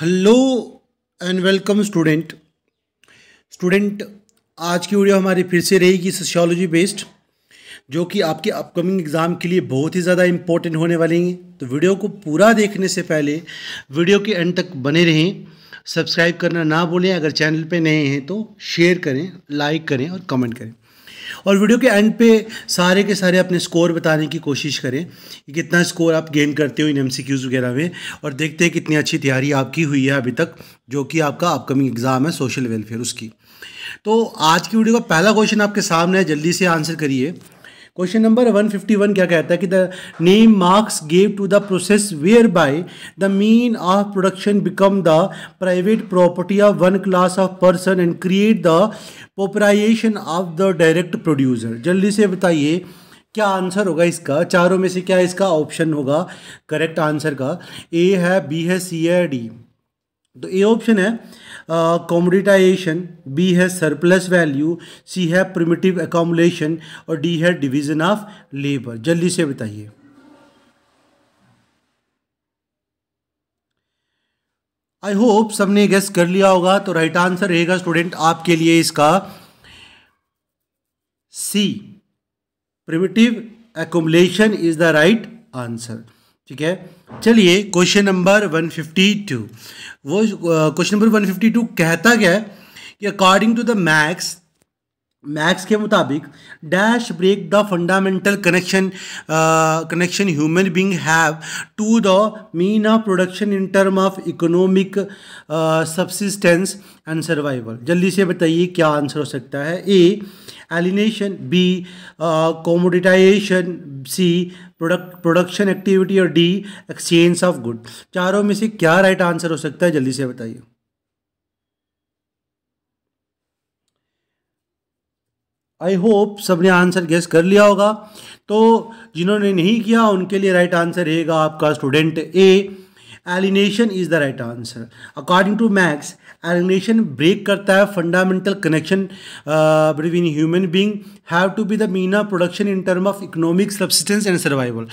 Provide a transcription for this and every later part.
Hello and welcome student student आज की video हमारी फिर से रहेगी सोशियोलॉजी बेस्ड जो कि आपके अपकमिंग एग्ज़ाम के लिए बहुत ही ज़्यादा इम्पोर्टेंट होने वाले हैं तो वीडियो को पूरा देखने से पहले वीडियो के एंड तक बने रहें सब्सक्राइब करना ना भूलें अगर चैनल पे नए हैं तो शेयर करें लाइक करें और कमेंट करें और वीडियो के एंड पे सारे के सारे अपने स्कोर बताने की कोशिश करें कि कितना स्कोर आप गेन करते हो इन एम वगैरह में और देखते हैं कितनी अच्छी तैयारी आपकी हुई है अभी तक जो कि आपका अपकमिंग एग्ज़ाम है सोशल वेलफेयर उसकी तो आज की वीडियो का पहला क्वेश्चन आपके सामने है जल्दी से आंसर करिए क्वेश्चन नंबर 151 क्या कहता है कि the name Marx gave to the process whereby the mean of production become the private property of one class of person and create the pauperisation of the direct producer जल्दी से बताइए क्या answer होगा इसका चारों में से क्या इसका ऑप्शन होगा करेक्ट आंसर का ए है बी है सी है डी तो ए ऑप्शन है कॉमोडिटाइजेशन बी है सरप्लस वैल्यू सी है प्रिमिटिव एकोमोलेशन और डी है डिवीजन ऑफ लेबर जल्दी से बताइए आई होप सबने गेस कर लिया होगा तो राइट आंसर रहेगा स्टूडेंट आपके लिए इसका C primitive accumulation is the right answer ठीक है चलिए क्वेश्चन नंबर 152 वो क्वेश्चन नंबर 152 कहता क्या है कि according to the Marx Marx के मुताबिक dash break the fundamental connection connection human being have to the mean of production in term of economic subsistence and survival जल्दी से बताइए क्या आंसर हो सकता है A alienation B commoditization C product production activity और डी एक्सचेंज ऑफ गुड चारों में से क्या राइट right आंसर हो सकता है जल्दी से बताइए आई होप सबने आंसर गेस कर लिया होगा तो जिन्होंने नहीं किया उनके लिए राइट आंसर रहेगा आपका student A alienation is the right answer according to Marx alienation break करता है fundamental connection between human being have to be the means production in term of economic subsistence and survival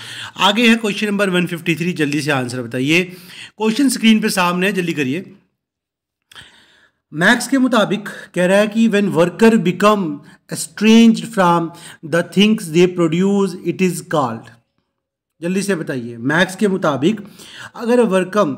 आगे है question number 153 जल्दी से answer बताइए question screen पे सामने है जल्दी करिए मैक्स के मुताबिक कह रहा है कि when worker become estrange from the things they produce it is called जल्दी से बताइए मैक्स के मुताबिक अगर वर्कम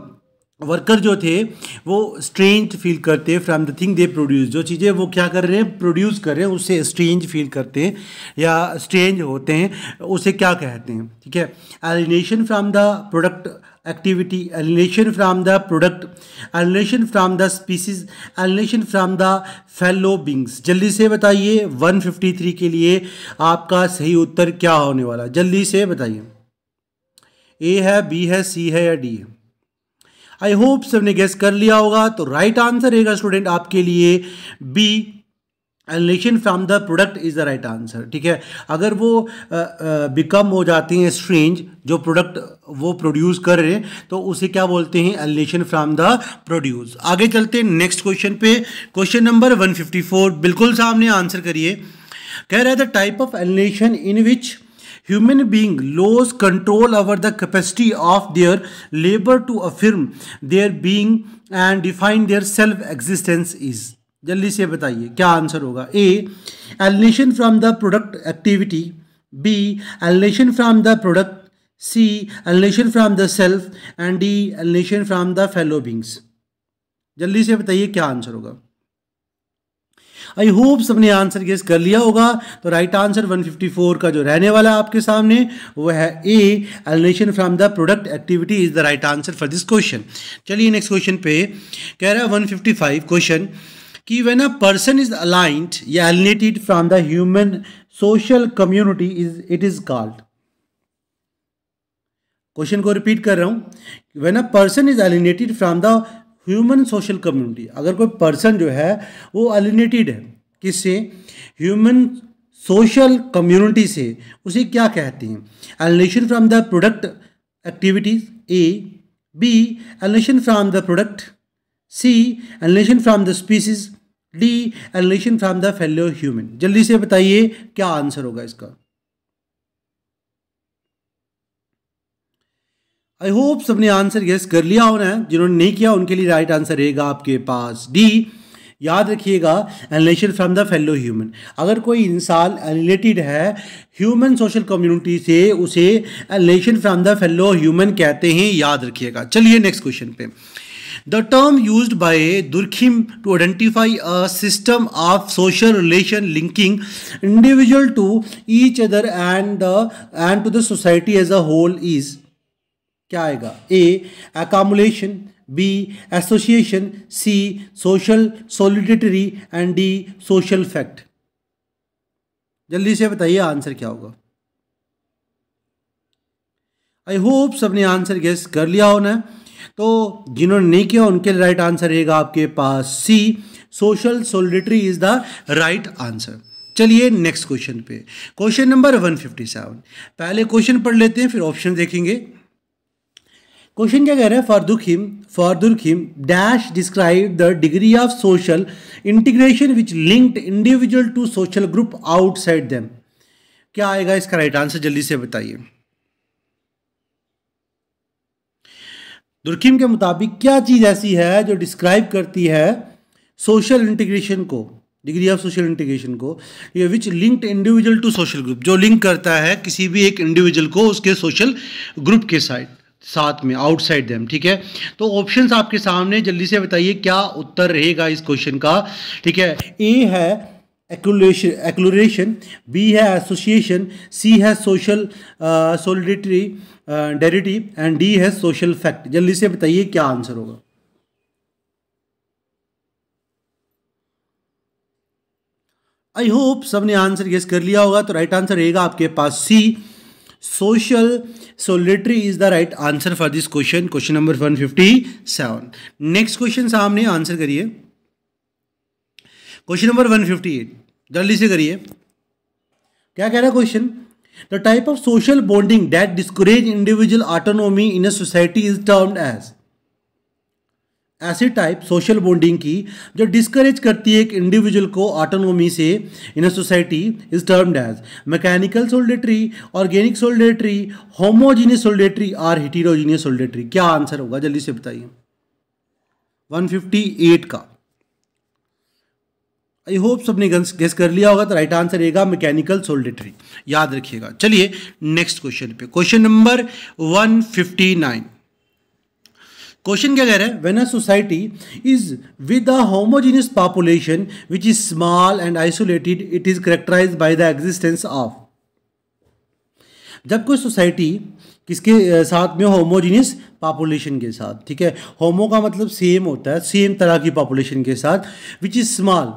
वर्कर जो थे वो स्ट्रेंज फील करते from the thing they produce जो चीज़ें वो क्या कर रहे हैं प्रोड्यूस कर रहे हैं उससे स्ट्रेंज फील करते हैं या स्ट्रेंज होते हैं उसे क्या कहते हैं ठीक है alienation from the product activity alienation from the product alienation from the species alienation from the fellow beings जल्दी से बताइए 153 के लिए आपका सही उत्तर क्या होने वाला जल्दी से बताइए ए है बी है सी है या डी है आई होप सबने गेस कर लिया होगा तो राइट आंसर रहेगा स्टूडेंट आपके लिए B alienation from the product is the right answer ठीक है अगर वो बिकम हो जाती हैं स्ट्रेंज जो प्रोडक्ट वो प्रोड्यूस कर रहे हैं तो उसे क्या बोलते हैं एलिनेशन फ्रॉम द प्रोड्यूस आगे चलते हैं नेक्स्ट क्वेश्चन पे क्वेश्चन नंबर 154 बिल्कुल सामने आंसर करिए कह रहे the type of alienation in which human being lose control over the capacity of their labour to affirm their being and define their self existence is जल्दी से बताइए क्या आंसर होगा A alienation from the product activity B alienation from the product C alienation from the self and D alienation from the fellow beings जल्दी से बताइए क्या answer होगा आई होप सबने आंसर गेस कर लिया होगा तो राइट आंसर 154 का जो रहने वाला आपके सामने वो है A alienation from the product activity is the right answer for this question चलिए नेक्स्ट क्वेश्चन पे कह रहा है 155 क्वेश्चन कि when a person is alienated या alienated from the human social community is it is called question को repeat कर रहा हूं when a person is alienated from the human social community अगर कोई पर्सन जो है वो अलिनेटेड है किससे ह्यूमन सोशल कम्युनिटी से उसे क्या कहते हैं alienation from the product activities A B alienation from the product C alienation from the species D alienation from the fellow human जल्दी से बताइए क्या आंसर होगा इसका आई होप सबने आंसर यस कर लिया होना है जिन्होंने नहीं किया उनके लिए राइट आंसर रहेगा आपके पास डी याद रखिएगा alienation from the fellow human अगर कोई इंसान एनिलेटेड है ह्यूमन सोशल कम्युनिटी से उसे alienation from the fellow human कहते हैं याद रखिएगा चलिए नेक्स्ट क्वेश्चन पे the term use by Durkheim to identify a system of social relation linking individual to each other and and to the society as a whole is क्या आएगा A accumulation B association C social solidarity and D social fact जल्दी से बताइए answer क्या होगा I hope सबने answer guess कर लिया होना तो जिन्होंने नहीं किया उनके राइट आंसर रहेगा आपके पास C social solidarity is the right answer चलिए नेक्स्ट क्वेश्चन पे क्वेश्चन नंबर 157 पहले क्वेश्चन पढ़ लेते हैं फिर ऑप्शन देखेंगे क्वेश्चन क्या कह रहे हैं for Durkheim dash describe the degree of social integration which linked individual to social group outside them क्या आएगा इसका राइट आंसर जल्दी से बताइए दुर्खिम के मुताबिक क्या चीज़ ऐसी है जो डिस्क्राइब करती है सोशल इंटीग्रेशन को डिग्री ऑफ सोशल इंटीग्रेशन को ये which linked individual to social group जो लिंक करता है किसी भी एक इंडिविजुअल को उसके सोशल ग्रुप के साइड साथ में आउटसाइड देम ठीक है तो ऑप्शंस आपके सामने जल्दी से बताइए क्या उत्तर रहेगा इस क्वेश्चन का ठीक है ए है एक्लोरेशन बी है एसोसिएशन सी है social solidarity and D है सोशल फैक्ट जल्दी से बताइए क्या आंसर होगा आई होप सबने आंसर गेस कर लिया होगा तो राइट आंसर रहेगा आपके पास C social is the right answer for this question question number one fifty seven next question सामने आंसर करिए question number one fifty eight जल्दी से करिए क्या कह रहा है question the type of social bonding that discourage individual autonomy in a society is termed as ऐसी टाइप सोशल बॉन्डिंग की जो डिस्करेज करती है एक इंडिविजुअल को ऑटोनोमी से in a society is termed as mechanical solidarity organic solidarity homogeneous solidarity और heterogeneous सोल्डेटरी क्या आंसर होगा जल्दी से बताइए 158 का आई होप सबने गेस कर लिया होगा तो राइट आंसर रहेगा मैकेनिकल सोल्डेटरी याद रखिएगा चलिए नेक्स्ट क्वेश्चन पे क्वेश्चन नंबर 159 क्वेश्चन क्या कह रहे हैं when a society is with a homogeneous population which is small and isolated it is characterise by the existence of जब कोई सोसाइटी किसके साथ में होमोजीनियस पॉपुलेशन के साथ ठीक है होमो का मतलब सेम होता है सेम तरह की पॉपुलेशन के साथ विच इज़ स्मॉल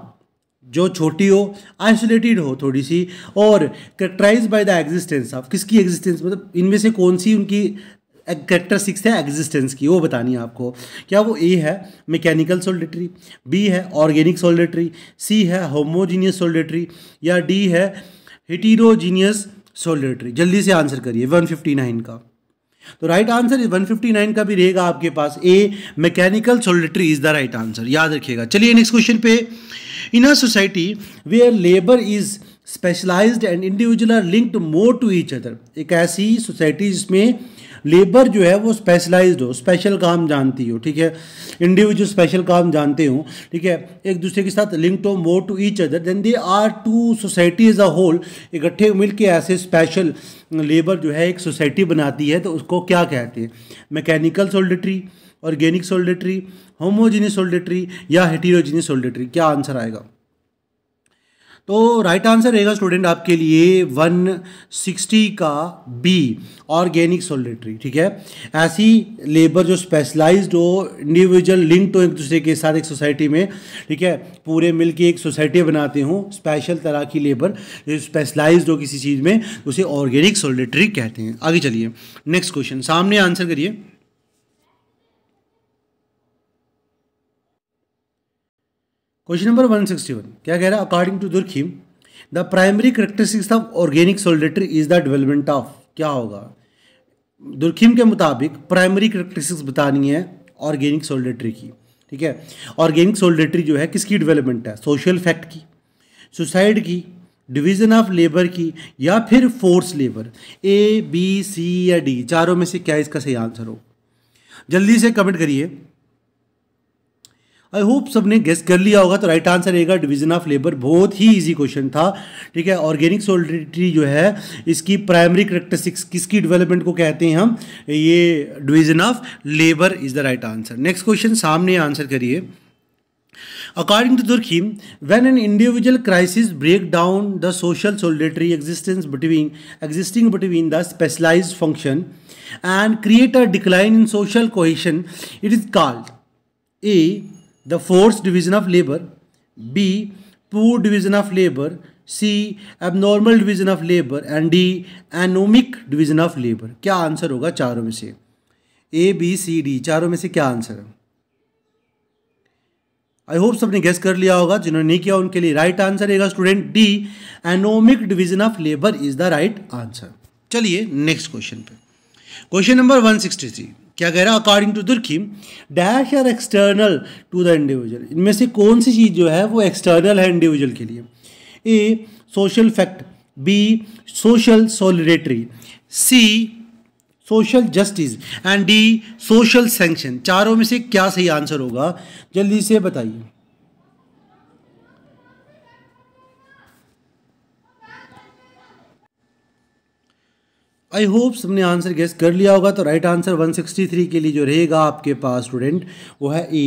जो छोटी हो आइसोलेटेड हो थोड़ी सी और characterise by the existence of किसकी एग्जिस्टेंस मतलब इनमें से कौन सी उनकी करेक्टर सिक्स है एग्जिस्टेंस की वो बतानी है आपको क्या वो ए है मैकेनिकल सोलिडेटरी बी है ऑर्गेनिक सोलिडेटरी सी है होमोजीनियस सोलिडेटरी या डी है हिटीरोजीनियस सोलिडेटरी जल्दी से आंसर करिए 159 का तो right answer one fifty nine का भी रहेगा आपके पास A mechanical solidarity is the right answer याद रखिएगा चलिए नेक्स्ट क्वेश्चन पे in a society where labour is specialised and individual are linked more to each other एक ऐसी सोसाइटी जिसमें लेबर जो है वो स्पेशलाइज्ड हो स्पेशल काम जानती हो ठीक है इंडिविजुअल स्पेशल काम जानते हो ठीक है एक दूसरे के साथ लिंक हो more to each other than they are to society as a whole इकट्ठे मिल के ऐसे स्पेशल लेबर जो है एक सोसाइटी बनाती है तो उसको क्या कहते हैं mechanical solidarity organic solidarity homogeneous solidarity या हेटीरोजिनियस सोल्डेट्री क्या आंसर आएगा तो राइट आंसर रहेगा स्टूडेंट आपके लिए 160 का बी ऑर्गेनिक सोलिट्री ठीक है ऐसी लेबर जो स्पेशलाइज्ड हो इंडिविजुअल लिंक हो एक दूसरे के साथ एक सोसाइटी में ठीक है पूरे मिल के एक सोसाइटी बनाते हों स्पेशल तरह की लेबर जो स्पेशलाइज्ड हो किसी चीज़ में उसे ऑर्गेनिक सोलिट्री कहते हैं आगे चलिए नेक्स्ट क्वेश्चन सामने आंसर करिए क्वेश्चन नंबर 161 क्या कह रहा है according to Durkheim the primary characteristics of organic solidarity is the development of क्या होगा दुर्खीम के मुताबिक प्राइमरी करेक्टरिस्टिक्स बतानी है ऑर्गेनिक सोलिडेटरी की ठीक है ऑर्गेनिक सोलिडेटरी जो है किसकी डेवलपमेंट है सोशल फैक्ट की सुसाइड की डिवीज़न ऑफ लेबर की या फिर force labour A B C या डी चारों में से क्या इसका सही आंसर हो जल्दी से कमेंट करिए आई होप सबने गेस कर लिया होगा तो राइट आंसर रहेगा डिवीजन ऑफ लेबर बहुत ही इजी क्वेश्चन था ठीक है ऑर्गेनिक सोलिडिटी जो है इसकी प्राइमरी करेक्टरिस्टिक्स किसकी डेवलपमेंट को कहते हैं हम ये division of labour is the right answer next question सामने आंसर करिए According to Durkheim, when an individual crisis break down the social solidarity existence between existing between the specialized function and create a decline in social cohesion, it is called a the force division of labour B poor division of labour C abnormal division of labour and D anomic division of labour क्या answer होगा चारों में से ए B C D चारों में से क्या answer है आई होप सबने गेस कर लिया होगा जिन्होंने नहीं किया उनके लिए राइट आंसर रहेगा student D anomic division of labour is the right answer चलिए नेक्स्ट क्वेश्चन पे क्वेश्चन नंबर 163 क्या कह रहा है according to Durkheim dash are external to the individual इनमें से कौन सी चीज़ जो है वो एक्सटर्नल है इंडिविजुअल के लिए A social fact B social solidarity C social justice and D social sanction चारों में से क्या सही आंसर होगा जल्दी से बताइए आई होप सबने आंसर गेस कर लिया होगा तो राइट आंसर 163 के लिए जो रहेगा आपके पास स्टूडेंट वो है A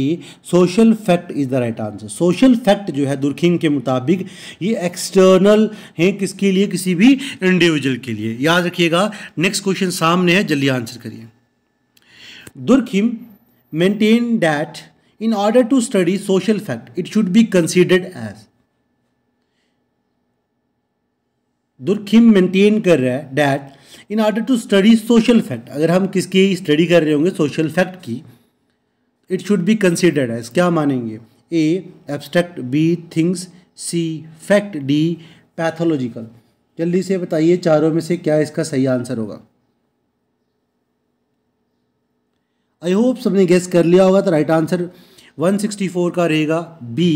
social fact is the right answer social fact जो है दुर्खिंग के मुताबिक ये एक्सटर्नल है किसके लिए किसी भी इंडिविजुअल के लिए याद रखिएगा नेक्स्ट क्वेश्चन सामने है जल्दी आंसर करिए Durkheim maintain that in order to study social fact it should be considered as Durkheim maintain कर रहा है that in order to study social fact अगर हम किसकी स्टडी कर रहे होंगे सोशल फैक्ट की it should be considered as क्या मानेंगे A abstract B things C fact D pathological जल्दी से बताइए चारों में से क्या इसका सही आंसर होगा आई होप सबने गेस कर लिया होगा तो राइट आंसर 164 का रहेगा B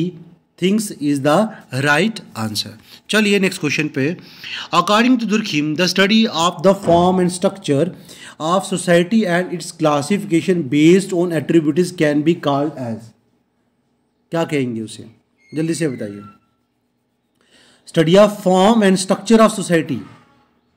things is the right answer चलिए नेक्स्ट क्वेश्चन पे according to Durkheim the study of the form and structure of society and its classification based on attributes can be called as क्या कहेंगे उसे जल्दी से बताइए study of form and structure of society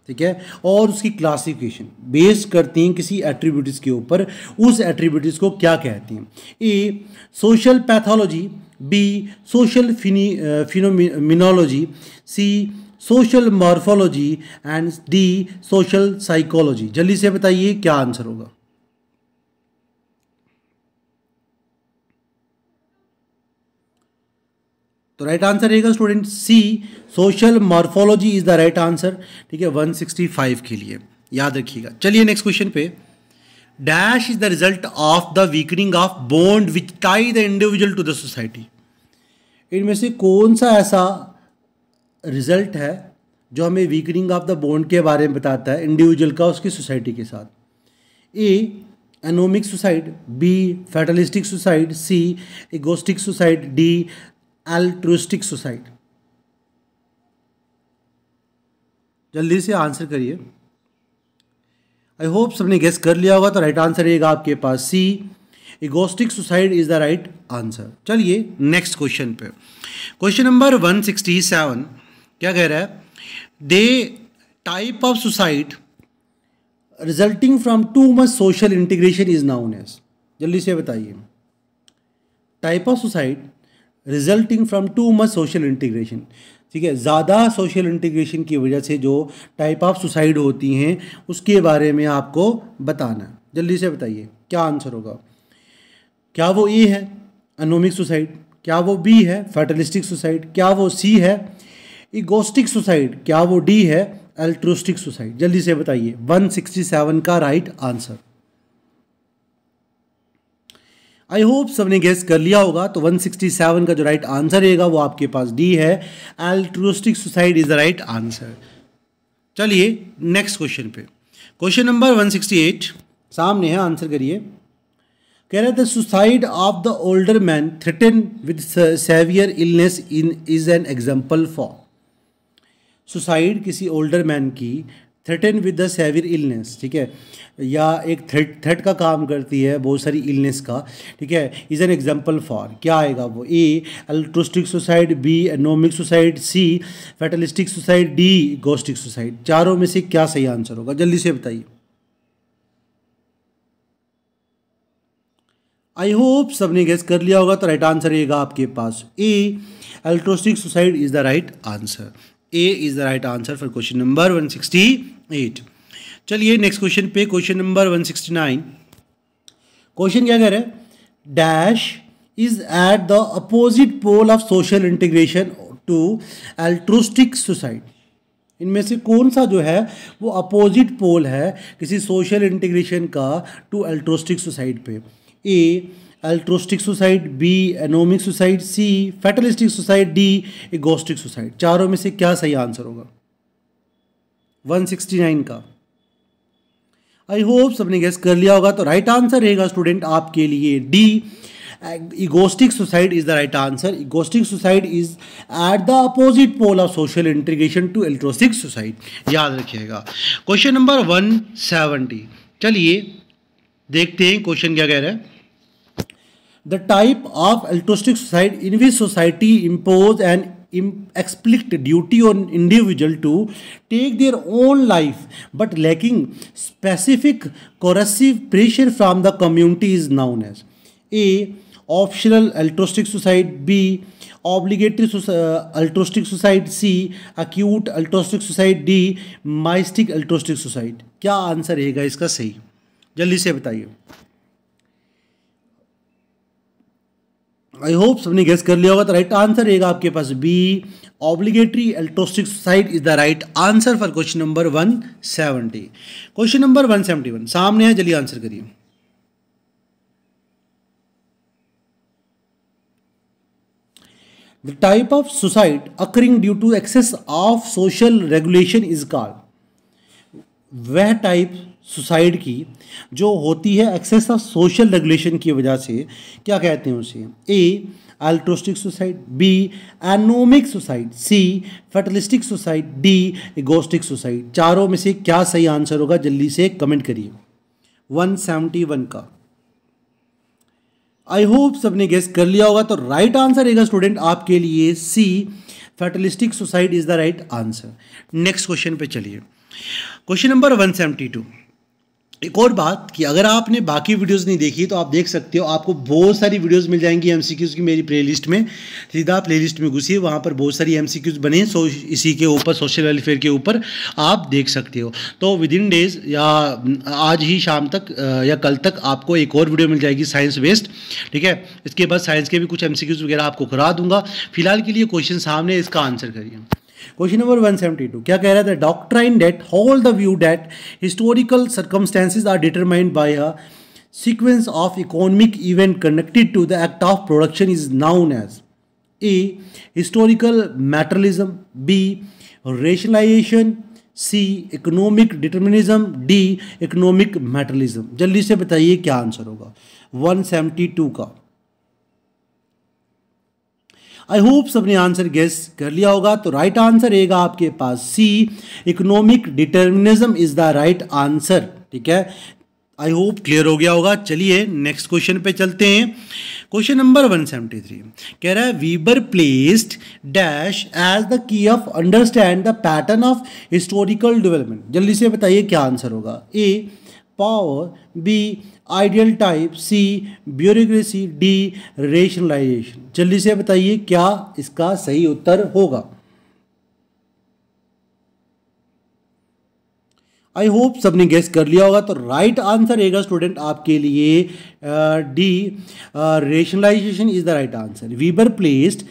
ठीक है और उसकी क्लासिफिकेशन बेस करती हैं किसी एट्रीब्यूटिस के ऊपर उस एट्रीब्यूटिस को क्या कहती हैं A social pathology B. Social uh, phenomenology. C. Social morphology and D social psychology जल्दी से बताइए क्या आंसर होगा तो राइट आंसर रहेगा student C social morphology is the right answer ठीक है 165 के लिए याद रखिएगा चलिए नेक्स्ट क्वेश्चन पे dash is the result of the weakening of bond which tie the individual to the society इनमें से कौन सा ऐसा रिजल्ट है जो हमें वीकनिंग ऑफ द बॉन्ड के बारे में बताता है इंडिविजुअल का उसकी सोसाइटी के साथ A anomic suicide B fatalistic suicide C egoistic suicide D altruistic suicide जल्दी से आंसर करिए आई होप सबने गेस कर लिया होगा तो राइट आंसर रहेगा आपके पास C egoistic suicide is the right answer चलिए नेक्स्ट क्वेश्चन पे क्वेश्चन नंबर 167 क्या कह रहा है the type of suicide resulting from too much social integration is known as जल्दी से बताइए type of suicide resulting from too much social integration ठीक है ज़्यादा सोशल इंटीग्रेशन की वजह से जो टाइप ऑफ सुसाइड होती हैं उसके बारे में आपको बताना जल्दी से बताइए क्या आंसर होगा क्या वो ए है अनोमिक सुसाइड क्या वो बी है फैटलिस्टिक सुसाइड क्या वो सी है इगोस्टिक सुसाइड क्या वो डी है अल्ट्रोस्टिक सुसाइड जल्दी से बताइए 167 का राइट आंसर आई होप सबने गेस कर लिया होगा तो 167 का जो राइट आंसर रहेगा वो आपके पास डी है altruistic suicide is the right answer चलिए नेक्स्ट क्वेश्चन पे क्वेश्चन नंबर 168 सामने है आंसर करिए कह रहे थे suicide of the older man threatened with severe illness in is an example for suicide किसी ओल्डर मैन की threatened with the severe illness ठीक है या एक थ्रेट थ्रेट का काम करती है बहुत सारी इलनेस का ठीक है इज़ एन एग्जाम्पल फॉर क्या आएगा वो A altruistic suicide B anomic suicide C fatalistic suicide D egoistic suicide चारों में से क्या सही आंसर होगा जल्दी से बताइए आई होप सब ने गेस कर लिया होगा तो राइट आंसर रहेगा आपके पास A altruistic suicide is the right answer A is the right answer for question number 168 चलिए नेक्स्ट क्वेश्चन पे क्वेश्चन नंबर 169 क्वेश्चन क्या कह रहे हैं dash is at the opposite pole of social integration to altruistic society इनमें से कौन सा जो है वो अपोजिट पोल है किसी सोशल इंटीग्रेशन का टू एल्ट्रोस्टिक सोसाइटी पे A altruistic suicide B anomic suicide C fatalistic suicide D egoistic suicide चारों में से क्या सही आंसर होगा 169 का आई होप सबने गेस कर लिया होगा तो राइट आंसर रहेगा स्टूडेंट आपके लिए D egoistic suicide is the right answer egoistic suicide is at the opposite pole of social integration to altruistic suicide याद रखिएगा क्वेश्चन नंबर 170 चलिए देखते हैं क्वेश्चन क्या कह रहा है the type of altruistic society in which society impose an explicit duty on individual to take their own life but lacking specific coercive pressure from the community is known as a optional altruistic society b obligatory so uh, altruistic society c acute altruistic society d mystic altruistic society क्या answer रहेगा इसका सही जल्दी से बताइए I hope सबने guess कर लिया होगा तो राइट आंसर रहेगा आपके पास B obligatory altruistic suicide is the right answer for question number one seventy question number one seventy one सामने है जल्दी आंसर करिए the type of suicide occurring due to excess of social regulation is called वह type suicide की जो होती है access of social regulation की वजह से क्या कहते हैं उसे A altruistic suicide B anomic suicide C fatalistic suicide D egoistic suicide चारों में से क्या सही आंसर होगा जल्दी से कमेंट करिए 171 का आई होप सबने गेस कर लिया होगा तो राइट आंसर रहेगा स्टूडेंट आपके लिए C fatalistic suicide is the right answer next question पे चलिए क्वेश्चन नंबर 172 एक और बात कि अगर आपने बाकी वीडियोस नहीं देखी तो आप देख सकते हो आपको बहुत सारी वीडियोस मिल जाएंगी एम की मेरी प्लेलिस्ट में सीधा लिस्ट में घुसी वहाँ पर बहुत सारी एम बने सो इसी के ऊपर सोशल वेलफेयर के ऊपर आप देख सकते हो तो विद इन डेज या आज ही शाम तक या कल तक आपको एक और वीडियो मिल जाएगी साइंस वेस्ट ठीक है इसके बाद साइंस के भी कुछ एम वगैरह आपको करा दूंगा फिलहाल के लिए क्वेश्चन सामने इसका आंसर करिए क्वेश्चन नंबर 172 क्या कह रहा था डॉक्ट्राइन डेट होल the view that historical circumstances are determined by a sequence of economic event connected to the act of production is known as A historical materialism B rationalization C economic determinism D economic materialism जल्दी से बताइए क्या answer होगा 172 का I hope सबने answer guess कर लिया होगा तो राइट आंसर रहेगा आपके पास C economic determinism is the right answer ठीक है आई होप क्लियर हो गया होगा चलिए नेक्स्ट क्वेश्चन पे चलते हैं क्वेश्चन नंबर 173 कह रहा है Weber placed dash as the key of understand the pattern of historical development जल्दी से बताइए क्या आंसर होगा A power B ideal type C bureaucracy D rationalization जल्दी से बताइए क्या इसका सही उत्तर होगा आई होप सबने गेस कर लिया होगा तो राइट आंसर रहेगा स्टूडेंट आपके लिए D rationalization is the right answer Weber placed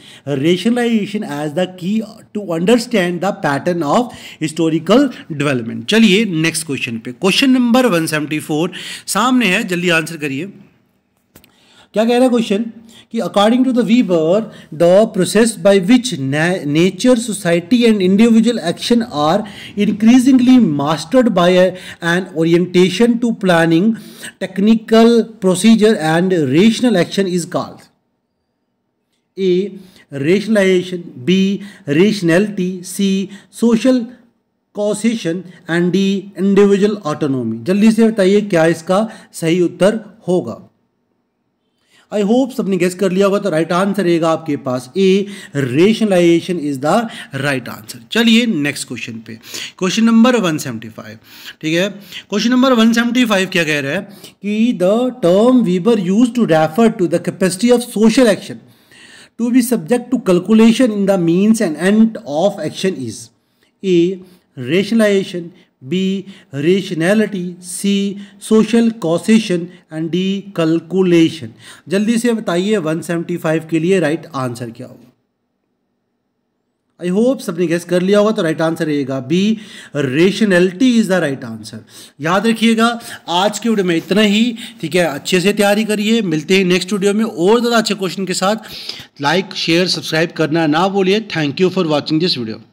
rationalization as the key to understand the pattern of historical development चलिए नेक्स्ट क्वेश्चन पे क्वेश्चन नंबर 174 सामने है जल्दी आंसर करिए क्या कह रहा है क्वेश्चन कि according to the Weber the process by which nature society and individual action are increasingly mastered by an orientation to planning technical procedure and rational action is called A rationalization B rationality C social causation and D individual autonomy जल्दी से बताइए क्या इसका सही उत्तर होगा I hope सबने guess कर लिया होगा तो राइट आंसर रहेगा आपके पास A rationalization is the right answer चलिए नेक्स्ट क्वेश्चन पे क्वेश्चन नंबर 175 ठीक है क्वेश्चन नंबर 175 क्या कह रहा है कि the term Weber use to refer to the capacity of social action to be subject to calculation in the means and end of action is A rationalization B rationality C social causation and D calculation जल्दी से बताइए 175 के लिए right right answer क्या होगा I hope सबने gas कर लिया होगा तो राइट आंसर रहेगा B rationality is the right answer याद रखिएगा आज के वीडियो में इतना ही ठीक है अच्छे से तैयारी करिए मिलते हैं नेक्स्ट वीडियो में और ज़्यादा अच्छे क्वेश्चन के साथ लाइक शेयर सब्सक्राइब करना ना बोलिए thank you for watching this video